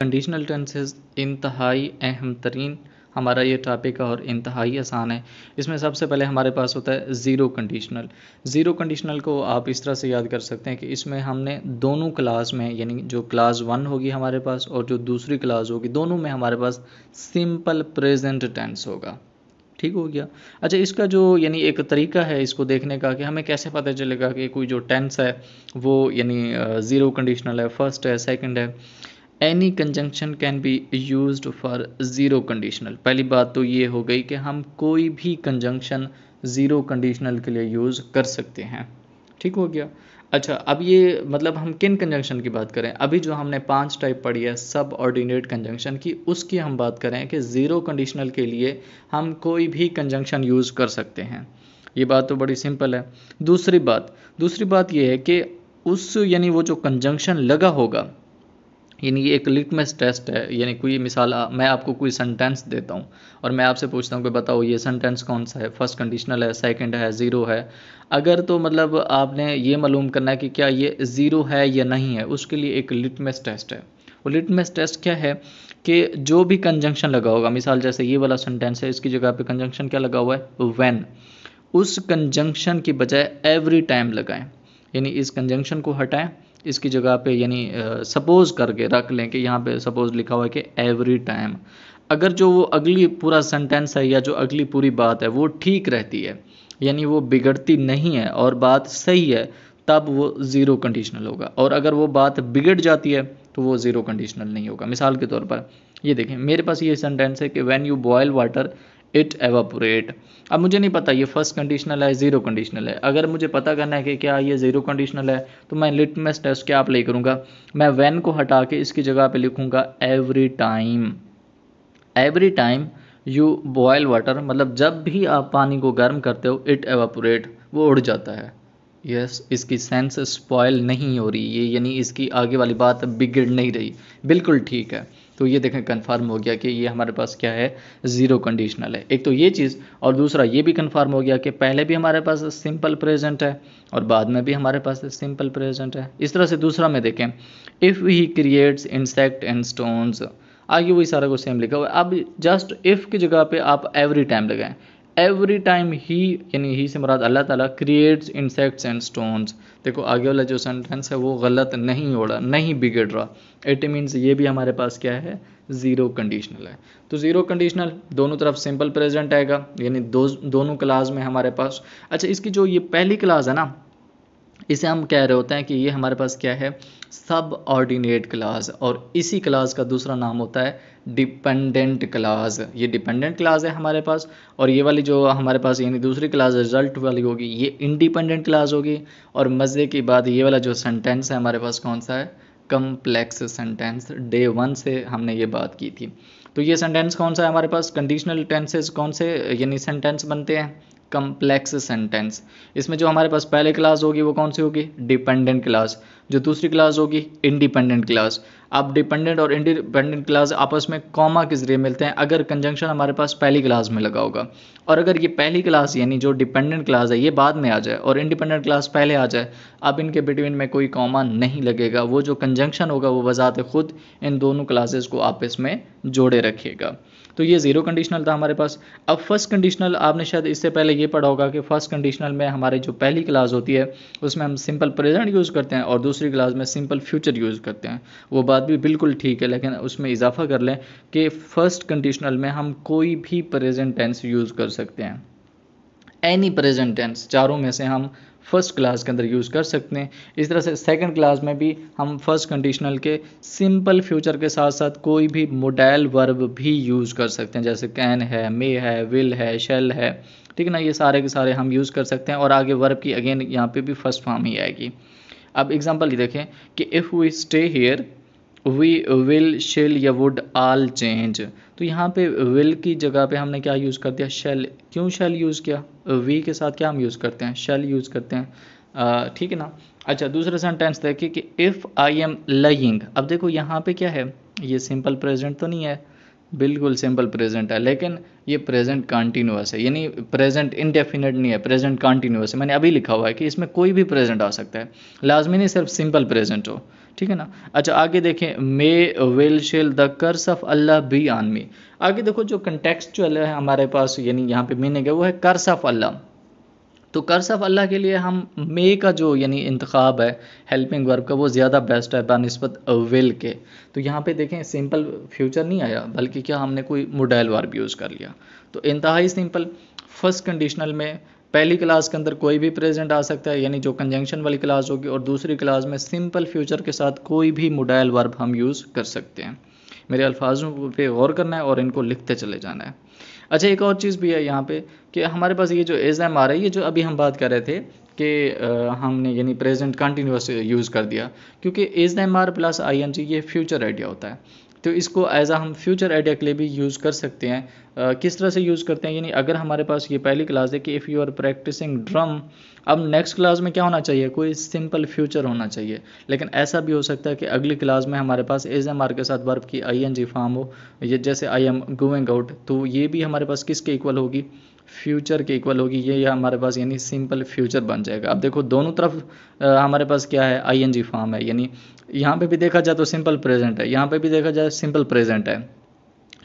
conditional tenses इंतहाई अहम तरीन हमारा ये टॉपिक और इंतहाई आसान है इसमें सबसे पहले हमारे पास होता है ज़ीरो कंडीशनल ज़ीरो कंडीशनल को आप इस तरह से याद कर सकते हैं कि इसमें हमने दोनों क्लास में यानी जो क्लास वन होगी हमारे पास और जो दूसरी क्लास होगी दोनों में हमारे पास सिंपल प्रेजेंट टेंस होगा ठीक हो गया अच्छा इसका जो यानी एक तरीका है इसको देखने का कि हमें कैसे पता चलेगा कि कोई जो टेंस है वो यानी ज़ीरो कंडीशनल है फर्स्ट है सेकंड है any conjunction can be use for zero conditional पहली बात तो ये हो गई कि हम कोई भी कंजंक्शन ज़ीरो कंडीशनल के लिए यूज़ कर सकते हैं ठीक हो गया अच्छा अब ये मतलब हम किन कंजंक्शन की बात करें अभी जो हमने पांच टाइप पढ़ी है सब ऑर्डिनेट कंजंक्शन की उसकी हम बात करें कि ज़ीरो कंडीशनल के लिए हम कोई भी कंजंक्शन यूज़ कर सकते हैं ये बात तो बड़ी सिंपल है दूसरी बात दूसरी बात ये है कि उस यानी वो जो कंजंक्शन लगा होगा यानी ये एक लिटमस टेस्ट है यानी कोई मिसाल मैं आपको कोई सेंटेंस देता हूँ और मैं आपसे पूछता हूँ कि बताओ ये सेंटेंस कौन सा है फर्स्ट कंडीशनल है सेकंड है ज़ीरो है अगर तो मतलब आपने ये मालूम करना है कि क्या ये ज़ीरो है या नहीं है उसके लिए एक लिटमस टेस्ट है वो लिटमस टेस्ट क्या है कि जो भी कंजंक्शन लगा होगा मिसाल जैसे ये वाला सेंटेंस है इसकी जगह पर कंजंक्शन क्या लगा हुआ है वैन उस कंजंक्शन की बजाय एवरी टाइम लगाएं यानी इस कंजंक्शन को हटाएं इसकी जगह पे यानी सपोज करके रख लें कि यहाँ पे सपोज लिखा हुआ है कि एवरी टाइम अगर जो वो अगली पूरा सेंटेंस है या जो अगली पूरी बात है वो ठीक रहती है यानी वो बिगड़ती नहीं है और बात सही है तब वो ज़ीरो कंडीशनल होगा और अगर वो बात बिगड़ जाती है तो वो ज़ीरो कंडीशनल नहीं होगा मिसाल के तौर पर ये देखें मेरे पास ये सेंटेंस है कि when you boil water it evaporate अब मुझे नहीं पता ये फर्स्ट कंडीशनल है ज़ीरो कंडीशनल है अगर मुझे पता करना है कि क्या ये ज़ीरो कंडीशनल है तो मैं लिटमस टेस्ट क्या अप्लाई करूँगा मैं वैन को हटा के इसकी जगह पे लिखूँगा every time every time you boil water मतलब जब भी आप पानी को गर्म करते हो इट एवापोरेट वो उड़ जाता है यस yes, इसकी सेंस स्पॉयल नहीं हो रही ये यानी इसकी आगे वाली बात बिगड़ नहीं रही बिल्कुल ठीक है तो ये देखें कंफर्म हो गया कि ये हमारे पास क्या है ज़ीरो कंडीशनल है एक तो ये चीज़ और दूसरा ये भी कंफर्म हो गया कि पहले भी हमारे पास सिंपल प्रेजेंट है और बाद में भी हमारे पास सिंपल प्रेजेंट है इस तरह से दूसरा में देखें if he creates insect and stones आगे वही सारा कुछ सेम लिखा हुआ है अब जस्ट इफ़ की जगह पे आप एवरी टाइम लगाएं एवरी टाइम ही यानी ही से मुराद अल्लाह ताला क्रिएट्स इंसेक्ट्स एंड स्टोन्स देखो आगे वाला जो सेंटेंस है वो गलत नहीं हो रहा नहीं बिगड़ रहा इट मीन्स ये भी हमारे पास क्या है ज़ीरो कंडीशनल है तो ज़ीरो कंडीशनल दोनों तरफ सिंपल प्रेजेंट आएगा यानी दो दोनों क्लास में हमारे पास अच्छा इसकी जो ये पहली क्लास है ना इसे हम कह रहे होते हैं कि ये हमारे पास क्या है सब ऑर्डिनेट क्लास और इसी क्लास का दूसरा नाम होता है डिपेंडेंट क्लास ये डिपेंडेंट क्लास है हमारे पास और ये वाली जो हमारे पास यानी दूसरी क्लास रिजल्ट वाली होगी ये इंडिपेंडेंट क्लास होगी और मज़े की बात ये वाला जो सेंटेंस है हमारे पास कौन सा है कम्प्लेक्स सेंटेंस डे वन से हमने ये बात की थी तो ये सेंटेंस कौन सा है हमारे पास कंडीशनल टेंसेज कौन से यानी सेंटेंस बनते हैं कम्प्लेक्स सेंटेंस इसमें जो हमारे पास पहले क्लास होगी वो कौन सी होगी डिपेंडेंट क्लास जो दूसरी क्लास होगी इंडिपेंडेंट क्लास अब डिपेंडेंट और इंडिपेंडेंट क्लास आपस में कॉमा के जरिए मिलते हैं अगर कंजंक्शन हमारे पास पहली क्लास में लगा होगा और अगर ये पहली क्लास यानी जो डिपेंडेंट क्लास है ये बाद में आ जाए और इंडिपेंडेंट क्लास पहले आ जाए अब इनके बिटवीन में कोई कॉमा नहीं लगेगा वो जो कंजंक्शन होगा वो बजाते खुद इन दोनों क्लासेस को आपस में जोड़े रखेगा तो ये ज़ीरो कंडीशनल था हमारे पास अब फर्स्ट कंडीशनल आपने शायद इससे पहले ये पढ़ा होगा कि फर्स्ट कंडीशनल में हमारी जो पहली क्लास होती है उसमें हम सिंपल प्रेजेंट यूज़ करते हैं और दूसरी क्लास में सिंपल फ्यूचर यूज़ करते हैं वो बात भी बिल्कुल ठीक है लेकिन उसमें इजाफा कर लें कि फर्स्ट कंडीशनल में हम कोई भी प्रेजेंट टेंस यूज़ कर सकते हैं एनी प्रेजेंट टेंस चारों में से हम फर्स्ट क्लास के अंदर यूज़ कर सकते हैं इस तरह से सेकंड क्लास में भी हम फर्स्ट कंडीशनल के सिंपल फ्यूचर के साथ साथ कोई भी मोडाइल वर्ब भी यूज़ कर सकते हैं जैसे कैन है मे है विल है शेल है ठीक है ना ये सारे के सारे हम यूज़ कर सकते हैं और आगे वर्ब की अगेन यहाँ पे भी फर्स्ट फॉर्म ही आएगी अब एग्जाम्पल ये देखें कि if we stay here we will shall या वुड आल चेंज तो यहाँ पे विल की जगह पे हमने क्या यूज़ कर दिया शेल क्यों शेल यूज़ किया वी के साथ क्या हम यूज़ करते हैं शेल यूज़ करते हैं ठीक है ना अच्छा दूसरा सेंटेंस देखिए कि इफ़ आई एम लइंग अब देखो यहाँ पे क्या है ये सिंपल प्रेजेंट तो नहीं है बिल्कुल सिंपल प्रेजेंट है लेकिन ये प्रेजेंट कंटिन्यूस है यानी प्रेजेंट इनडेफिनेट नहीं है प्रेजेंट कंटिन्यूस है मैंने अभी लिखा हुआ है कि इसमें कोई भी प्रेजेंट आ सकता है लाजमी नहीं सिर्फ सिंपल प्रेजेंट हो ठीक है ना अच्छा आगे देखें may well shall the curse of Allah be on me आगे देखो जो कंटेक्स जो है हमारे पास यानी यहाँ पे मीनिंग गया वो है कर्स ऑफ अल्लाह तो कर्स ऑफ अल्लाह के लिए हम मे का जो यानी इंतखब है हेल्पिंग वर्ब का वो ज़्यादा बेस्ट है बनस्बत विल के तो यहाँ पे देखें सिंपल फ्यूचर नहीं आया बल्कि क्या हमने कोई मोडाइल वर्ब यूज़ कर लिया तो इंतहाई सिंपल फर्स्ट कंडीशनल में पहली क्लास के अंदर कोई भी प्रेजेंट आ सकता है यानी जो कंजंक्शन वाली क्लास होगी और दूसरी क्लास में सिंपल फ्यूचर के साथ कोई भी मोडाइल वर्ब हम यूज़ कर सकते हैं मेरे अल्फाजों पे गौर करना है और इनको लिखते चले जाना है अच्छा एक और चीज़ भी है यहाँ पे कि हमारे पास ये जो एज एम आ रहा है ये जो अभी हम बात कर रहे थे कि हमने यानी प्रेजेंट कंटिन्यूस यूज़ कर दिया क्योंकि as M R plus I N G ये फ्यूचर आइडिया होता है तो इसको एज आ हम फ्यूचर आइडिया के लिए भी यूज़ कर सकते हैं uh, किस तरह से यूज़ करते हैं यानी अगर हमारे पास ये पहली क्लास है कि if you are practicing drum अब नेक्स्ट क्लास में क्या होना चाहिए कोई सिंपल फ्यूचर होना चाहिए लेकिन ऐसा भी हो सकता है कि अगली क्लास में हमारे पास एज एम आर के साथ वर्ब की आई एन जी फॉर्म हो ये जैसे आई एम गोइंग आउट तो ये भी हमारे पास किसके इक्वल होगी फ्यूचर के इक्वल होगी ये हमारे पास यानी सिंपल फ्यूचर बन जाएगा अब देखो दोनों तरफ हमारे पास क्या है आई एन जी फॉर्म है यानी यहाँ पे भी देखा जाए तो सिंपल प्रेजेंट है यहाँ पे भी देखा जाए सिंपल प्रेजेंट है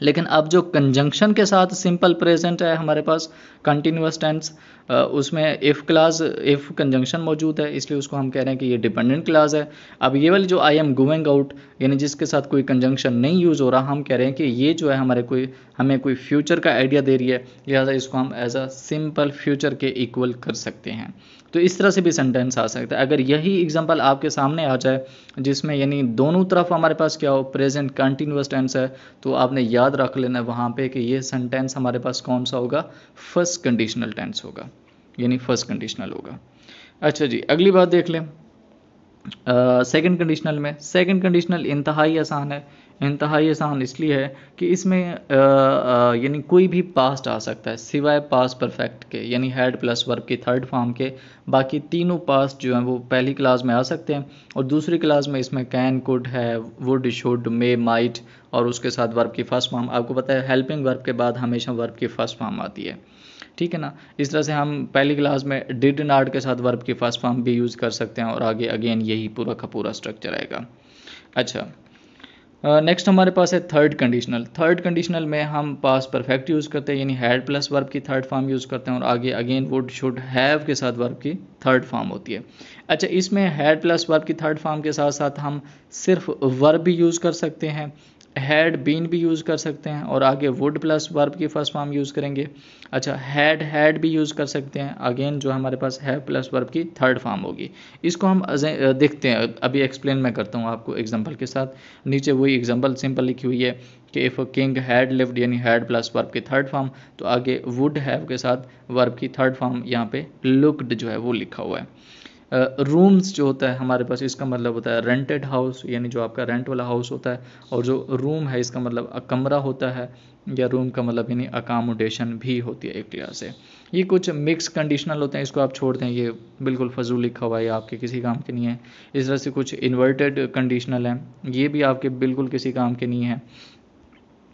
लेकिन अब जो कंजंक्शन के साथ सिंपल प्रेजेंट है हमारे पास कंटिन्यूस टेंस उसमें इफ़ क्लास इफ़ कंजंक्शन मौजूद है इसलिए उसको हम कह रहे हैं कि ये डिपेंडेंट क्लास है अब ये वाली जो आई एम गोइंग आउट यानी जिसके साथ कोई कंजंक्शन नहीं यूज़ हो रहा हम कह रहे हैं कि ये जो है हमारे कोई हमें कोई फ्यूचर का आइडिया दे रही है लिहाजा इसको हम एज अ सिंपल फ्यूचर के इक्वल कर सकते हैं तो इस तरह से भी सेंटेंस आ सकता है अगर यही एग्जाम्पल आपके सामने आ जाए जिसमें यानी दोनों तरफ हमारे पास क्या हो प्रेजेंट कंटिन्यूस टेंस है तो आपने याद याद रख लेना है वहाँ पे कि ये सेंटेंस हमारे पास कौन सा होगा फर्स्ट कंडीशनल टेंस होगा यानी फर्स्ट कंडीशनल होगा अच्छा जी अगली बात देख लें सेकंड uh, कंडीशनल में सेकंड कंडीशनल इंतहाई आसान है इंतहाई आसान इसलिए है कि इसमें यानी कोई भी पास्ट आ सकता है सिवाय पास्ट परफेक्ट के यानी हेड प्लस वर्ब के थर्ड फॉर्म के बाकी तीनों पास्ट जो हैं वो पहली क्लास में आ सकते हैं और दूसरी क्लास में इसमें कैन कुड है वुड शुड मे माइट और उसके साथ वर्ब की फर्स्ट फॉर्म आपको पता है हेल्पिंग वर्ब के बाद हमेशा वर्ब की फर्स्ट फॉर्म आती है ठीक है ना इस तरह से हम पहली क्लास में डिड नाट के साथ वर्ब की फर्स्ट फॉर्म भी यूज़ कर सकते हैं और आगे अगेन यही पूरा का पूरा स्ट्रक्चर आएगा अच्छा नेक्स्ट हमारे पास है थर्ड कंडीशनल थर्ड कंडीशनल में हम पास परफेक्ट यूज़ करते हैं यानी हैड प्लस वर्ब की थर्ड फॉर्म यूज़ करते हैं और आगे अगेन वुड शुड हैव के साथ वर्ब की थर्ड फॉर्म होती है अच्छा इसमें हैड प्लस वर्ब की थर्ड फॉर्म के साथ साथ हम सिर्फ वर्ब भी यूज़ कर सकते हैं हैड बीन भी यूज़ कर सकते हैं और आगे वुड प्लस वर्ब की फर्स्ट फॉर्म यूज़ करेंगे अच्छा हैड हैड भी यूज़ कर सकते हैं अगेन जो हमारे पास है प्लस वर्ब की थर्ड फॉर्म होगी इसको हम देखते हैं अभी एक्सप्लेन मैं करता हूँ आपको एग्जांपल के साथ नीचे वही एग्जांपल सिंपल लिखी हुई है कि इफ़ किंग हैड लिव्ड यानी हैड प्लस वर्ब की थर्ड फॉर्म तो आगे वुड हैव के साथ वर्ब की थर्ड फॉर्म यहाँ पे लुकड जो है वो लिखा हुआ है रूम्स जो होता है हमारे पास इसका मतलब होता है रेंटेड हाउस यानी जो आपका रेंट वाला हाउस होता है और जो रूम है इसका मतलब कमरा होता है या रूम का मतलब यानी अकामोडेशन भी होती है एक लिहाज से ये कुछ मिक्स कंडीशनल होते हैं इसको आप छोड़ दें ये बिल्कुल फजूल लिखा हुआ है आपके किसी काम के नहीं है इस तरह से कुछ इन्वर्टेड कंडीशनल हैं ये भी आपके बिल्कुल किसी काम के नहीं है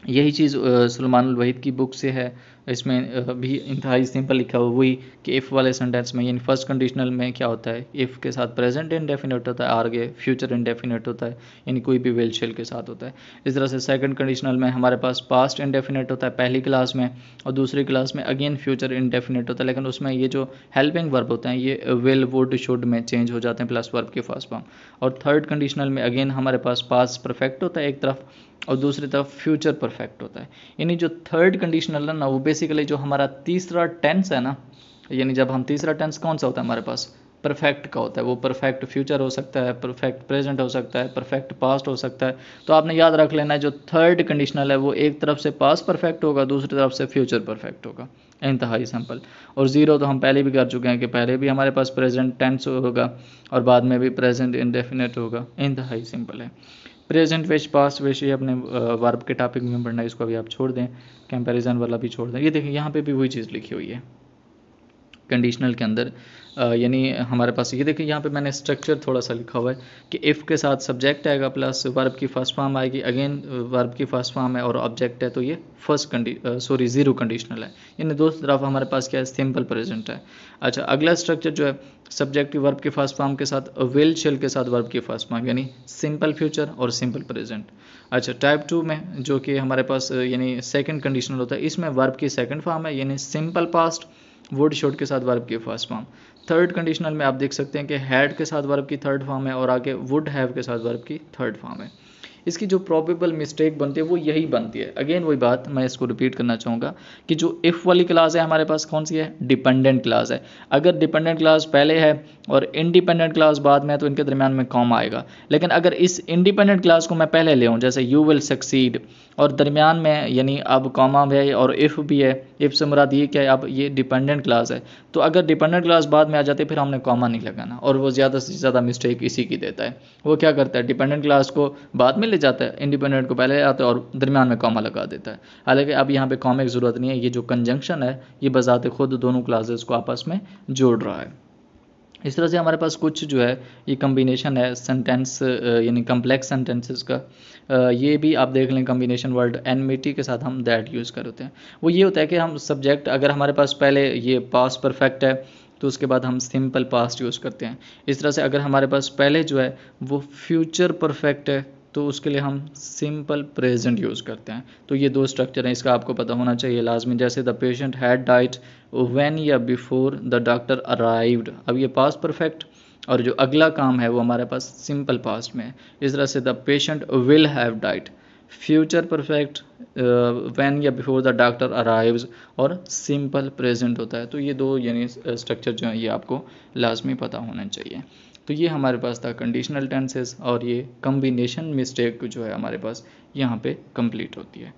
यही चीज़ सलमान वहीद की बुक से है इसमें भी इंतहाई सिंपल लिखा हुआ वही कि इफ़ वाले सेंटेंस में यानी फर्स्ट कंडीशनल में क्या होता है इफ़ के साथ प्रेजेंट इंडेफिनेट होता है आगे फ्यूचर इंडेफिनेट होता है यानी कोई भी वेल शेल के साथ होता है इस तरह से सेकंड कंडीशनल में हमारे पास पास्ट इंडेफिनेट होता है पहली क्लास में और दूसरी क्लास में अगेन फ्यूचर इंडेफिनेट होता है लेकिन उसमें ये जो हेल्पिंग वर्ब होते हैं ये विल वुड शुड में चेंज हो जाते हैं प्लस वर्ब के फर्स्ट फॉर्म और थर्ड कंडीशनल में अगेन हमारे पास पास परफेक्ट होता है एक तरफ और दूसरी तरफ फ्यूचर परफेक्ट होता है यानी जो थर्ड कंडीशनल है ना वो बेसिकली जो हमारा तीसरा टेंस है ना यानी जब हम तीसरा टेंस कौन सा होता है हमारे पास परफेक्ट का होता है वो परफेक्ट फ्यूचर हो सकता है परफेक्ट प्रेजेंट हो सकता है परफेक्ट पास्ट हो सकता है तो आपने याद रख लेना है जो थर्ड कंडीशनल है वो एक तरफ से पास्ट परफेक्ट होगा दूसरी तरफ से फ्यूचर परफेक्ट होगा इंतहाई सिंपल और ज़ीरो तो हम पहले भी कर चुके हैं कि पहले भी हमारे पास प्रेजेंट टेंस होगा और बाद में भी प्रेजेंट इनडेफिनेट होगा इंतहाई सिंपल है प्रेजेंट विश पास्ट विश ये अपने वर्ब के टॉपिक में पढ़ना है इसको अभी आप छोड़ दें कंपैरिजन वाला भी छोड़ दें ये देखिए यहाँ पे भी वही चीज़ लिखी हुई है कंडीशनल के अंदर यानी हमारे पास ये देखिए यहाँ पे मैंने स्ट्रक्चर थोड़ा सा लिखा हुआ है कि इफ़ के साथ सब्जेक्ट आएगा प्लस वर्ब की फर्स्ट फॉर्म आएगी अगेन वर्ब की फर्स्ट फॉर्म है और ऑब्जेक्ट है तो ये फर्स्ट कंडी सॉरी ज़ीरो कंडीशनल है यानी दो तरफ हमारे पास क्या है सिंपल प्रेजेंट है अच्छा अगला स्ट्रक्चर जो है सब्जेक्ट की वर्ब के फर्स्ट फॉर्म के साथ विल शेल के साथ वर्ब की फर्स्ट फॉर्म यानी सिंपल फ्यूचर और सिंपल प्रेजेंट अच्छा टाइप टू में जो कि हमारे पास यानी सेकंड कंडीशनल होता है इसमें वर्ब की सेकंड फॉर्म है यानी सिंपल पास्ट वुड शॉट के साथ वर्ब की फर्स्ट फॉर्म थर्ड कंडीशनल में आप देख सकते हैं कि हैड के साथ वर्ब की थर्ड फॉर्म है और आगे वुड हैव के साथ वर्ब की थर्ड फॉर्म है इसकी जो प्रॉबेबल मिस्टेक बनती है वो यही बनती है अगेन वही बात मैं इसको रिपीट करना चाहूँगा कि जो इफ़ वाली क्लास है हमारे पास कौन सी है डिपेंडेंट क्लास है अगर डिपेंडेंट क्लास पहले है और इंडिपेंडेंट क्लास बाद में है तो इनके दरमियान में कॉम आएगा लेकिन अगर इस इंडिपेंडेंट क्लास को मैं पहले ले हूँ जैसे यू विल सक्सीड और दरमियान में यानी अब कॉमा है और इफ़ भी है इफ़ से मुराद ये क्या है अब ये डिपेंडेंट क्लास है तो अगर डिपेंडेंट क्लास बाद में आ जाते फिर हमने कॉमा नहीं लगाना और वो ज़्यादा से ज़्यादा मिस्टेक इसी की देता है वो क्या करता है डिपेंडेंट क्लास को बाद में में ले जाता है इंडिपेंडेंट को पहले ले जाता है और दरमियान में कॉमा लगा देता है हालांकि अब यहाँ पे कॉमे की ज़रूरत नहीं है ये जो कंजंक्शन है ये बजाते खुद दोनों क्लासेस को आपस में जोड़ रहा है इस तरह से हमारे पास कुछ जो है ये कम्बिनेशन है सेंटेंस यानी कम्प्लेक्स सेंटेंसेस का ये भी आप देख लें कम्बिनेशन वर्ड एन मिटी के साथ हम दैट यूज़ करते हैं वो ये होता है कि हम सब्जेक्ट अगर हमारे पास पहले ये पास परफेक्ट है तो उसके बाद हम सिंपल पास्ट यूज़ करते हैं इस तरह से अगर हमारे पास पहले जो है वो फ्यूचर परफेक्ट है तो उसके लिए हम सिंपल प्रेजेंट यूज़ करते हैं तो ये दो स्ट्रक्चर हैं इसका आपको पता होना चाहिए लाजमी जैसे the patient had died when या बिफोर द डॉक्टर अराइव्ड अब ये पास परफेक्ट और जो अगला काम है वो हमारे पास सिंपल पास्ट में है इस तरह से the patient will have died future perfect when या बिफोर द डॉक्टर अराइव्स और सिंपल प्रेजेंट होता है तो ये दो यानी स्ट्रक्चर uh, जो है ये आपको लाजमी पता होना चाहिए तो ये हमारे पास था कंडीशनल टेंसेस और ये कम्बिनेशन मिस्टेक जो है हमारे पास यहाँ पे कंप्लीट होती है